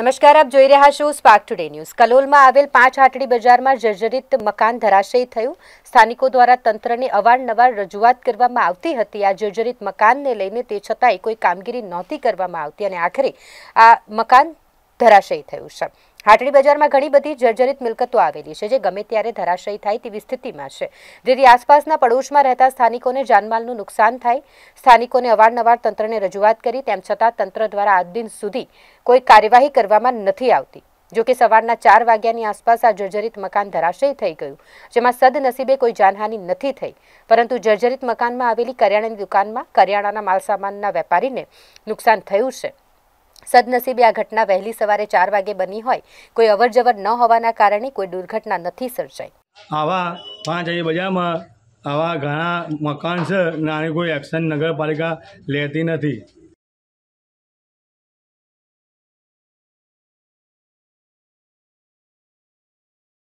નમસ્કાર આપ જોઈ રહ્યા છો સ્પાર્ક ટુડે ન્યૂઝ કલોલમાં આવેલ પાંચ આટડી બજારમાં જર્જરિત મકાન ધરાશયી થયું સ્થાનિકો દ્વારા તંત્રને અવારનવાર રજૂઆત કરવામાં આવતી હતી આ જર્જરિત મકાનને લઈને તે છતાંય કોઈ કામગીરી નહોતી કરવામાં આવતી અને આખરે આ મકાન ધરાશયી થયું છે હાટડી બજારમાં ઘણી બધી જર્જરિત મિલકતો આવેલી છે જે ગમે ત્યારે ધરાશયી થાય તેવી સ્થિતિમાં છે જેથી આસપાસના પડોશમાં રહેતા સ્થાનિકોને જાનમાલનું નુકસાન થાય સ્થાનિકોને અવારનવાર તંત્રને રજૂઆત કરી તેમ છતાં તંત્ર દ્વારા આજ દિન સુધી કોઈ કાર્યવાહી કરવામાં નથી આવતી જોકે સવારના ચાર વાગ્યાની આસપાસ આ જર્જરિત મકાન ધરાશયી થઈ ગયું જેમાં સદનસીબે કોઈ જાનહાનિ નથી થઈ પરંતુ જર્જરિત મકાનમાં આવેલી કરિયાણાની દુકાનમાં કરિયાણાના માલસામાનના વેપારીને નુકસાન થયું છે સદનસીબે આ ઘટના વહેલી સવારે ચાર વાગે બની હોય કોઈ અવરજવર ન હોવાના કારણે કોઈ દુર્ઘટના નથી સર્જાઈ આવા પાંચ બજારમાં આવા ઘણા મકાન છે નાની કોઈ એક્શન નગરપાલિકા લેતી નથી